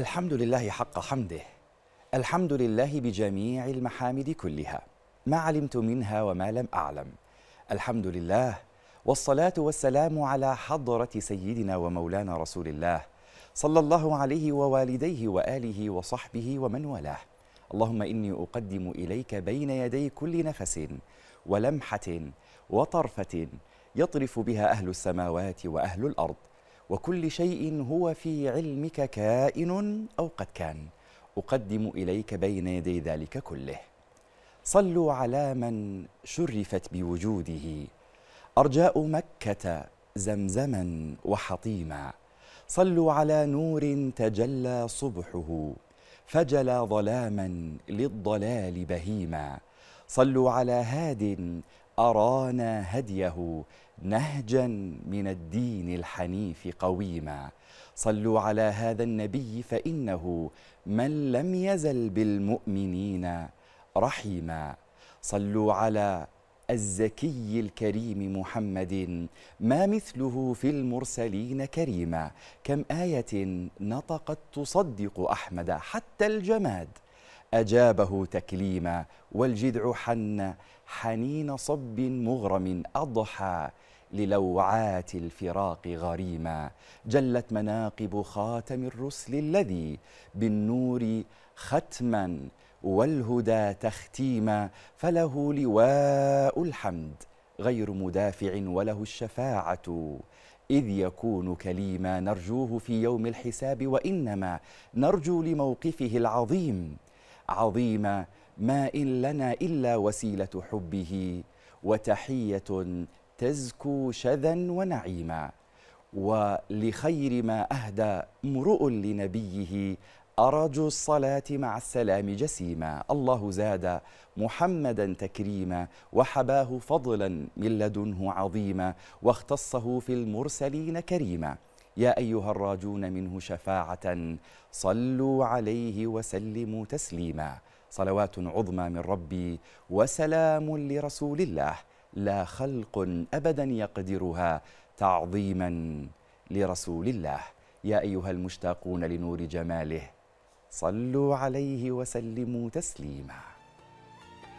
الحمد لله حق حمده الحمد لله بجميع المحامد كلها ما علمت منها وما لم اعلم الحمد لله والصلاه والسلام على حضره سيدنا ومولانا رسول الله صلى الله عليه ووالديه واله وصحبه ومن والاه اللهم اني اقدم اليك بين يدي كل نفس ولمحه وطرفه يطرف بها اهل السماوات واهل الارض وكل شيء هو في علمك كائن أو قد كان أقدم إليك بين يدي ذلك كله صلوا على من شرفت بوجوده أرجاء مكة زمزما وحطيما صلوا على نور تجلى صبحه فجلى ظلاما للضلال بهيما صلوا على هاد أرانا هديه نهجا من الدين الحنيف قويما صلوا على هذا النبي فإنه من لم يزل بالمؤمنين رحيما صلوا على الزكي الكريم محمد ما مثله في المرسلين كريما كم آية نطقت تصدق أحمد حتى الجماد أجابه تكليما والجدع حن حنين صب مغرم أضحى للوعات الفراق غريما جلت مناقب خاتم الرسل الذي بالنور ختما والهدى تختيما فله لواء الحمد غير مدافع وله الشفاعة إذ يكون كليما نرجوه في يوم الحساب وإنما نرجو لموقفه العظيم عظيمة ما إن لنا إلا وسيلة حبه وتحية تزكو شذا ونعيما ولخير ما أهدى امرؤ لنبيه أرج الصلاة مع السلام جسيما الله زاد محمدا تكريما وحباه فضلا من لدنه عظيما واختصه في المرسلين كريما يا أيها الراجون منه شفاعة صلوا عليه وسلموا تسليما صلوات عظمى من ربي وسلام لرسول الله لا خلق أبدا يقدرها تعظيما لرسول الله يا أيها المشتاقون لنور جماله صلوا عليه وسلموا تسليما